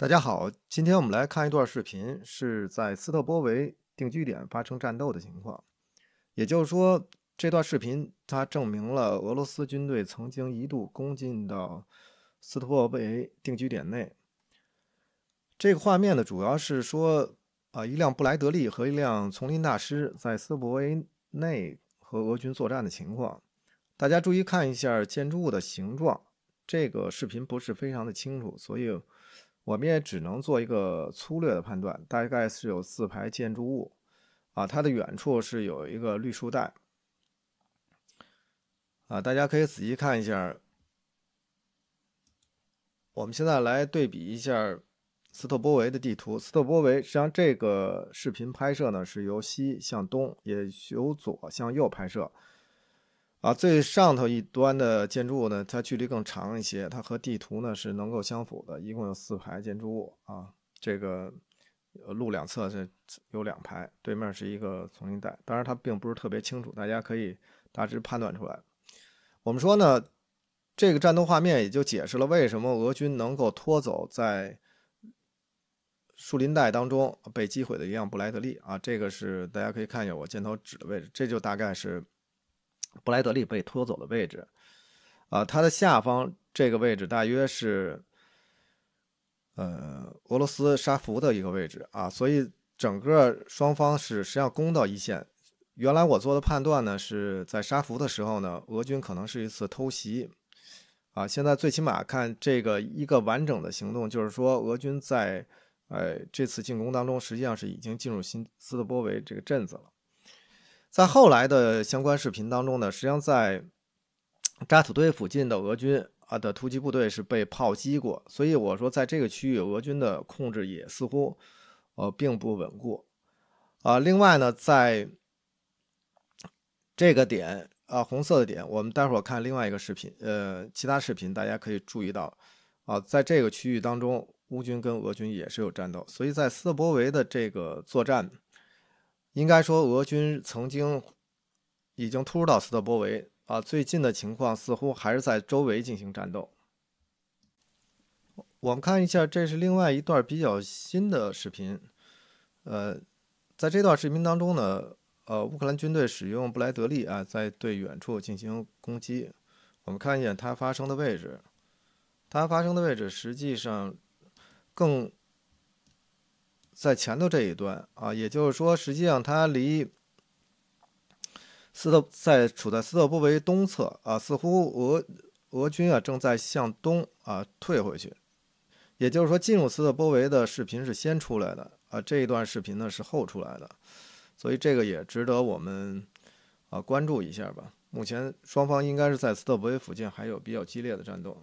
大家好，今天我们来看一段视频，是在斯特波维定居点发生战斗的情况。也就是说，这段视频它证明了俄罗斯军队曾经一度攻进到斯特波维定居点内。这个画面呢，主要是说啊，一辆布莱德利和一辆丛林大师在斯特波维内和俄军作战的情况。大家注意看一下建筑物的形状。这个视频不是非常的清楚，所以。我们也只能做一个粗略的判断，大概是有四排建筑物，啊，它的远处是有一个绿树带，啊，大家可以仔细看一下。我们现在来对比一下斯特波维的地图。斯特波维实际上这个视频拍摄呢，是由西向东，也由左向右拍摄。啊，最上头一端的建筑物呢，它距离更长一些，它和地图呢是能够相符的。一共有四排建筑物啊，这个路两侧是有两排，对面是一个丛林带。当然，它并不是特别清楚，大家可以大致判断出来。我们说呢，这个战斗画面也就解释了为什么俄军能够拖走在树林带当中被击毁的一辆布莱德利啊。这个是大家可以看一下我箭头指的位置，这就大概是。布莱德利被拖走的位置，啊，它的下方这个位置大约是，呃，俄罗斯沙伏的一个位置啊，所以整个双方是实际上攻到一线。原来我做的判断呢，是在沙伏的时候呢，俄军可能是一次偷袭，啊，现在最起码看这个一个完整的行动，就是说俄军在，呃，这次进攻当中实际上是已经进入新斯德波维这个镇子了。在后来的相关视频当中呢，实际上在扎土堆附近的俄军啊的突击部队是被炮击过，所以我说在这个区域俄军的控制也似乎呃并不稳固。啊，另外呢，在这个点啊红色的点，我们待会儿看另外一个视频，呃，其他视频大家可以注意到啊，在这个区域当中，乌军跟俄军也是有战斗，所以在斯伯维的这个作战。应该说，俄军曾经已经突入到斯特波维啊，最近的情况似乎还是在周围进行战斗。我们看一下，这是另外一段比较新的视频。呃，在这段视频当中呢，呃，乌克兰军队使用布莱德利啊，在对远处进行攻击。我们看一眼它发生的位置，它发生的位置实际上更。在前头这一端啊，也就是说，实际上它离斯特在处在斯特波维东侧啊，似乎俄俄军啊正在向东啊退回去，也就是说，进入斯特波维的视频是先出来的啊，这一段视频呢是后出来的，所以这个也值得我们啊关注一下吧。目前双方应该是在斯特波维附近还有比较激烈的战斗。